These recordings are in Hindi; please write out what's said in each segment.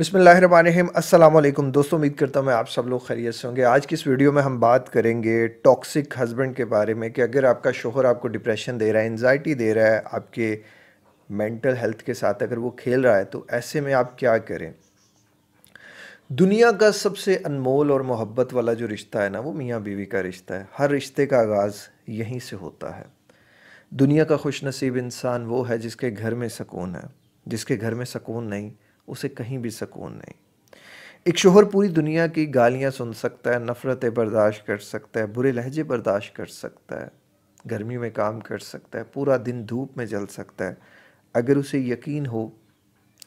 अस्सलाम वालेकुम दोस्तों उम्मीद करता हूँ मैं आप सब लोग खैरियत से होंगे आज की इस वीडियो में हम बात करेंगे टॉक्सिक हस्बैंड के बारे में कि अगर आपका शोहर आपको डिप्रेशन दे रहा है एनजाइटी दे रहा है आपके मेंटल हेल्थ के साथ अगर वो खेल रहा है तो ऐसे में आप क्या करें दुनिया का सबसे अनमोल और मोहब्बत वाला जो रिश्ता है ना वो मियाँ बीवी का रिश्ता है हर रिश्ते का आगाज़ यहीं से होता है दुनिया का खुशनसीब इंसान वो है जिसके घर में सकून है जिसके घर में सकून नहीं उसे कहीं भी सुकून नहीं एक शोहर पूरी दुनिया की गालियाँ सुन सकता है नफ़रतें बर्दाश्त कर सकता है बुरे लहजे बर्दाश्त कर सकता है गर्मी में काम कर सकता है पूरा दिन धूप में जल सकता है अगर उसे यकीन हो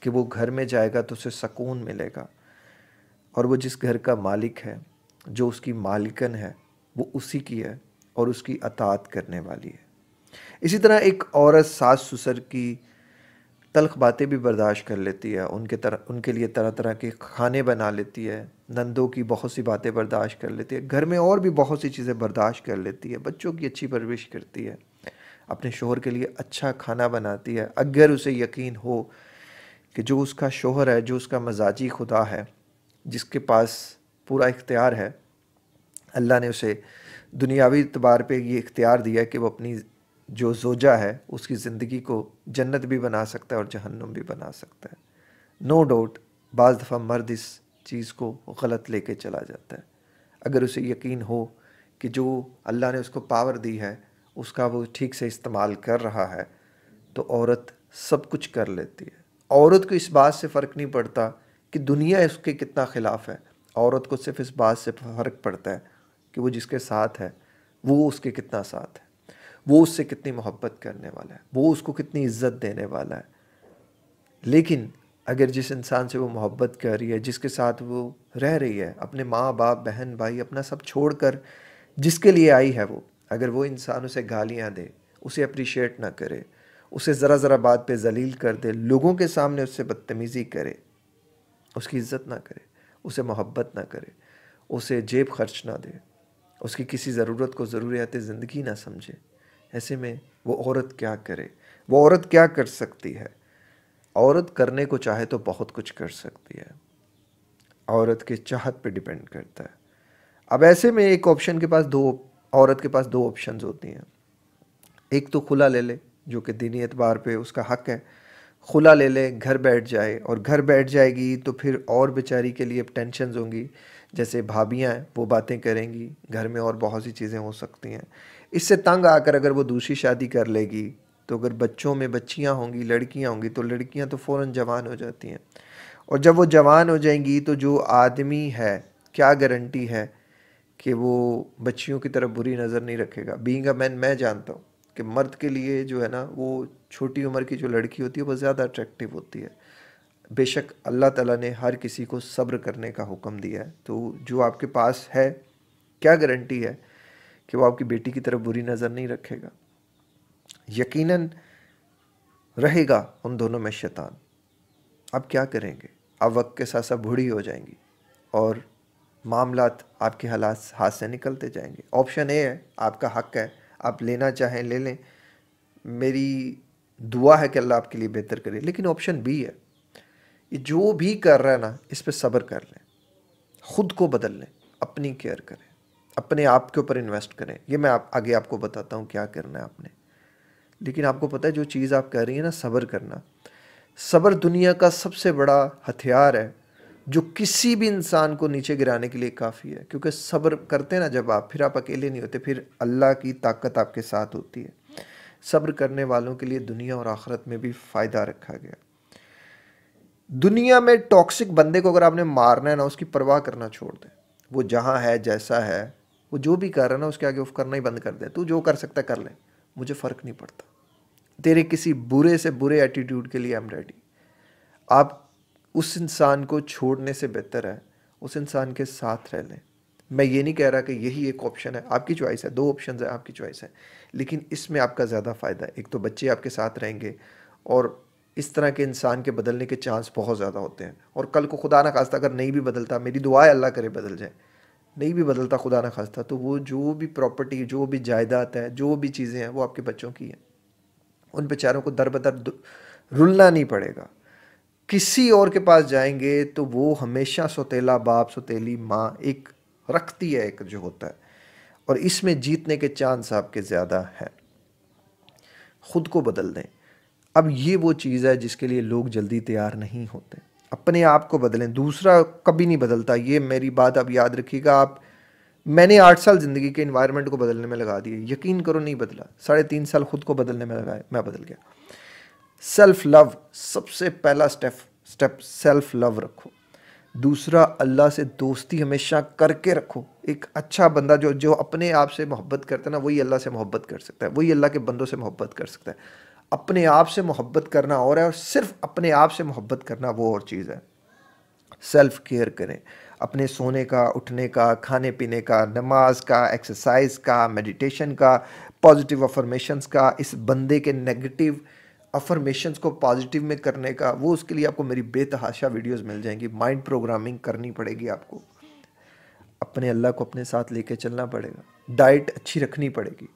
कि वो घर में जाएगा तो उसे सकून मिलेगा और वो जिस घर का मालिक है जो उसकी मालिकन है वो उसी की है और उसकी अतात करने वाली है इसी तरह एक औरत सास ससुर की तलख बातें भी बर्दाश्त कर लेती है उनके तरह उनके लिए तरह तरह के खाने बना लेती है नंदों की बहुत सी बातें बर्दाश्त कर लेती है घर में और भी बहुत सी चीज़ें बर्दाश्त कर लेती है बच्चों की अच्छी परवरिश करती है अपने शोहर के लिए अच्छा खाना बनाती है अगर उसे यकीन हो कि जो उसका शोहर है जो उसका मजाजी खुदा है जिसके पास पूरा इख्तियार है अल्लाह ने उसे दुनियावी अतबार पर ये इख्तियार दिया कि वो अपनी जो जोजा है उसकी ज़िंदगी को जन्नत भी बना सकता है और जहन्नम भी बना सकता है नो डाउट बाज दफ़ा मर्द इस चीज़ को गलत लेके चला जाता है अगर उसे यकीन हो कि जो अल्लाह ने उसको पावर दी है उसका वो ठीक से इस्तेमाल कर रहा है तो औरत सब कुछ कर लेती है औरत को इस बात से फ़र्क नहीं पड़ता कि दुनिया उसके कितना ख़िलाफ़ है औरत को सिर्फ इस बात से फ़र्क पड़ता है कि वो जिसके साथ है वो उसके कितना साथ है वो उससे कितनी मोहब्बत करने वाला है वो उसको कितनी इज्जत देने वाला है लेकिन अगर जिस इंसान से वो मोहब्बत कर रही है जिसके साथ वो रह रही है अपने माँ बाप बहन भाई अपना सब छोड़ कर जिसके लिए आई है वो अगर वो इंसान उसे गालियाँ दे उसे अप्रिशिएट ना करे उसे ज़रा ज़रा बात पे जलील कर दे लोगों के सामने उससे बदतमीज़ी करे उसकी इज्जत ना करे उसे मोहब्बत ना करे उसे जेब खर्च ना दे उसकी किसी ज़रूरत को ज़रूरियात ज़िंदगी ना समझे ऐसे में वो औरत क्या करे वो औरत क्या कर सकती है औरत करने को चाहे तो बहुत कुछ कर सकती है औरत के चाहत पे डिपेंड करता है अब ऐसे में एक ऑप्शन के पास दो औरत के पास दो ऑप्शन होती हैं एक तो खुला ले ले जो कि दीनी एतबार पे उसका हक है खुला ले ले घर बैठ जाए और घर बैठ जाएगी तो फिर और बेचारी के लिए टेंशन होंगी जैसे भाभियाँ वो बातें करेंगी घर में और बहुत सी चीज़ें हो सकती हैं इससे तंग आकर अगर वो दूसरी शादी कर लेगी तो अगर बच्चों में बच्चियाँ होंगी लड़कियाँ होंगी तो लड़कियाँ तो फ़ौर जवान हो जाती हैं और जब वो जवान हो जाएंगी तो जो आदमी है क्या गारंटी है कि वो बच्चियों की तरफ बुरी नज़र नहीं रखेगा बींग अ मैन मैं जानता हूँ कि मर्द के लिए जो है ना वो छोटी उम्र की जो लड़की होती है वो ज़्यादा अट्रैक्टिव होती है बेशक अल्लाह ताला ने हर किसी को सब्र करने का हुक्म दिया है तो जो आपके पास है क्या गारंटी है कि वो आपकी बेटी की तरफ बुरी नज़र नहीं रखेगा यकीनन रहेगा उन दोनों में शैतान अब क्या करेंगे अब वक्त के साथ साथ बूढ़ी हो जाएंगी और मामला आपके हालात हाथ से निकलते जाएंगे ऑप्शन ए है आपका हक है आप लेना चाहें ले लें मेरी दुआ है कि अल्लाह आपके लिए बेहतर करे लेकिन ऑप्शन बी है ये जो भी कर रहा है ना इस पर सब्र कर लें ख़ुद को बदल लें अपनी केयर करें अपने आप के ऊपर इन्वेस्ट करें ये मैं आप आगे आपको बताता हूँ क्या करना है आपने लेकिन आपको पता है जो चीज़ आप कह रही हैं ना सब्र करना सब्र दुनिया का सबसे बड़ा हथियार है जो किसी भी इंसान को नीचे गिराने के लिए काफ़ी है क्योंकि सब्र करते हैं ना जब आप फिर आप अकेले नहीं होते फिर अल्लाह की ताकत आपके साथ होती है सब्र करने वालों के लिए दुनिया और आखरत में भी फ़ायदा रखा गया दुनिया में टॉक्सिक बंदे को अगर आपने मारना है ना उसकी परवाह करना छोड़ दें वो जहाँ है जैसा है वो जो भी कर रहा है ना उसके आगे ऑफ करना ही बंद कर दे तू जो कर सकता कर ले मुझे फ़र्क नहीं पड़ता तेरे किसी बुरे से बुरे एटीट्यूड के लिए आई एम रेडी आप उस इंसान को छोड़ने से बेहतर है उस इंसान के साथ रह लें मैं ये नहीं कह रहा कि यही एक ऑप्शन है आपकी चॉइस है दो ऑप्शन है आपकी चॉइस है लेकिन इसमें आपका ज़्यादा फ़ायदा है एक तो बच्चे आपके साथ रहेंगे और इस तरह के इंसान के बदलने के चांस बहुत ज़्यादा होते हैं और कल को खुदा ना खास्ता अगर नहीं भी बदलता मेरी दुआ है अल्लाह करे बदल जाए नहीं भी बदलता खुदा ना खास्ता तो वो जो भी प्रॉपर्टी जो भी जायदाद है जो भी चीज़ें हैं वो आपके बच्चों की हैं उन बेचारों को दर बदर रुलना नहीं पड़ेगा किसी और के पास जाएंगे तो वो हमेशा सौतेला बाप सौतेली माँ एक रखती है एक जो होता है और इसमें जीतने के चांस आपके ज़्यादा हैं खुद को बदल दें अब ये वो चीज़ है जिसके लिए लोग जल्दी तैयार नहीं होते अपने आप को बदलें दूसरा कभी नहीं बदलता ये मेरी बात अब याद रखिएगा आप मैंने आठ साल ज़िंदगी के इन्वायरमेंट को बदलने में लगा दिए यकीन करो नहीं बदला साढ़े तीन साल खुद को बदलने में लगाए मैं बदल गया सेल्फ लव सबसे पहला स्टेप स्टेप सेल्फ लव रखो दूसरा अल्लाह से दोस्ती हमेशा करके रखो एक अच्छा बंदा जो जो अपने आप से मोहब्बत करता है ना वही अल्लाह से मोहब्बत कर सकता है वही अल्लाह के बंदों से मोहब्बत कर सकता है अपने आप से मोहब्बत करना और है और सिर्फ अपने आप से मोहब्बत करना वो और चीज़ है सेल्फ़ केयर करें अपने सोने का उठने का खाने पीने का नमाज का एक्सरसाइज का मेडिटेशन का पॉजिटिव अफर्मेशंस का इस बंदे के नेगेटिव अफर्मेशंस को पॉजिटिव में करने का वो उसके लिए आपको मेरी बेतहाशा वीडियोस मिल जाएंगी माइंड प्रोग्रामिंग करनी पड़ेगी आपको अपने अल्लाह को अपने साथ लेके चलना पड़ेगा डाइट अच्छी रखनी पड़ेगी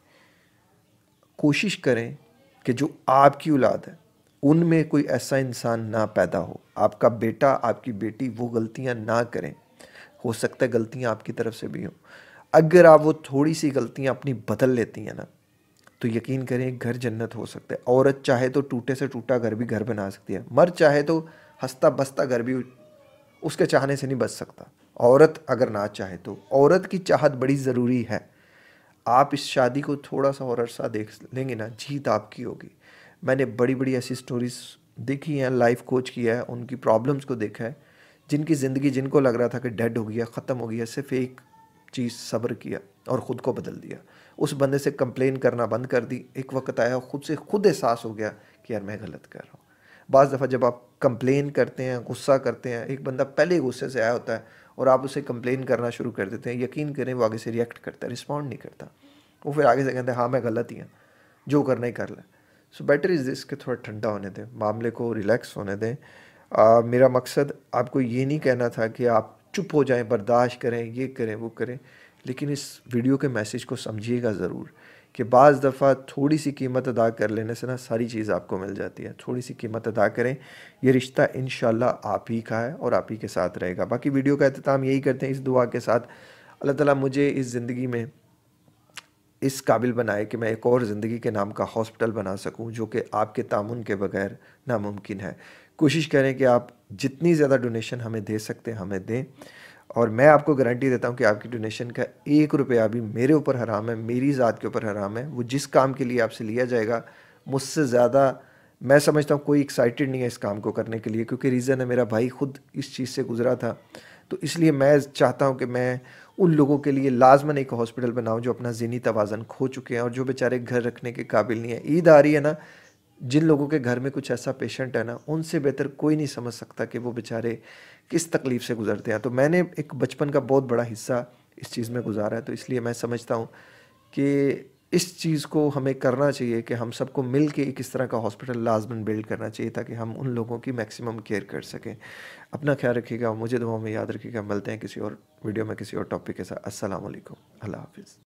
कोशिश करें कि जो आपकी औलाद है उनमें कोई ऐसा इंसान ना पैदा हो आपका बेटा आपकी बेटी वो गलतियाँ ना करें हो सकता है गलतियाँ आपकी तरफ से भी हों अगर आप वो थोड़ी सी गलतियाँ अपनी बदल लेती हैं ना तो यकीन करें घर जन्नत हो सकता है औरत चाहे तो टूटे से टूटा घर भी घर बना सकती है मर चाहे तो हंसता बसता घर भी उसके चाहने से नहीं बच सकता औरत अगर ना चाहे तो औरत की चाहत बड़ी ज़रूरी है आप इस शादी को थोड़ा सा और अरसा देख लेंगे ना जीत आपकी होगी मैंने बड़ी बड़ी ऐसी स्टोरीज देखी हैं लाइफ कोच किया है उनकी प्रॉब्लम्स को देखा है जिनकी ज़िंदगी जिनको लग रहा था कि डेड हो गया ख़त्म हो गया सिर्फ एक चीज़ सब्र किया और ख़ुद को बदल दिया उस बंदे से कंप्लेन करना बंद कर दी एक वक्त आया खुद से खुद एहसास हो गया कि यार मैं गलत कर रहा हूँ बज़ दफ़ा जब आप कंप्लेन करते हैं गुस्सा करते हैं एक बंदा पहले गुस्से से आया होता है और आप उसे कंप्लेन करना शुरू कर देते हैं यकीन करें वो आगे से रिएक्ट करता है रिस्पॉन्ड नहीं करता वो फिर आगे से कहते हैं हाँ मैं गलत ही हूँ जो करना ही कर लें सो बेटर इज़ दिस के थोड़ा ठंडा होने दें मामले को रिलैक्स होने दें आ, मेरा मकसद आपको ये नहीं कहना था कि आप चुप हो जाएं बर्दाश्त करें ये करें वो करें लेकिन इस वीडियो के मैसेज को समझिएगा ज़रूर कि बज़ दफ़ा थोड़ी सी कीमत अदा कर लेने से ना सारी चीज़ आपको मिल जाती है थोड़ी सी कीमत अदा करें ये रिश्ता इन आप ही का है और आप ही के साथ रहेगा बाकी वीडियो का अहतमाम यही करते हैं इस दुआ के साथ अल्लाह ताला मुझे इस ज़िंदगी में इस काबिल बनाए कि मैं एक और ज़िंदगी के नाम का हॉस्पिटल बना सकूँ जो कि आपके तामन के बगैर नामुमकिन है कोशिश करें कि आप जितनी ज़्यादा डोनेशन हमें दे सकते हैं हमें दें और मैं आपको गारंटी देता हूँ कि आपकी डोनेशन का एक रुपया भी मेरे ऊपर हराम है मेरी ज़ात के ऊपर हराम है वो जिस काम के लिए आपसे लिया जाएगा मुझसे ज़्यादा मैं समझता हूँ कोई एक्साइटेड नहीं है इस काम को करने के लिए क्योंकि रीज़न है मेरा भाई खुद इस चीज़ से गुजरा था तो इसलिए मैं चाहता हूँ कि मैं उन लोगों के लिए लाजमन एक हॉस्पिटल बनाऊँ जो अपना जिनी तोज़न खो चुके हैं और जो बेचारे घर रखने के काबिल नहीं है ईद आ रही है ना जिन लोगों के घर में कुछ ऐसा पेशेंट है ना उनसे बेहतर कोई नहीं समझ सकता कि वो बेचारे किस तकलीफ़ से गुजरते हैं तो मैंने एक बचपन का बहुत बड़ा हिस्सा इस चीज़ में गुजारा है तो इसलिए मैं समझता हूँ कि इस चीज़ को हमें करना चाहिए कि हम सबको मिल के एक इस तरह का हॉस्पिटल लाजमन बिल्ड करना चाहिए ताकि हम उन लोगों की मैक्सिमम केयर कर सकें अपना ख्याल रखिएगा मुझे दुआओं में याद रखिएगा मिलते हैं किसी और वीडियो में किसी और टॉपिक के साथ असलम अल्लाह हाफिज़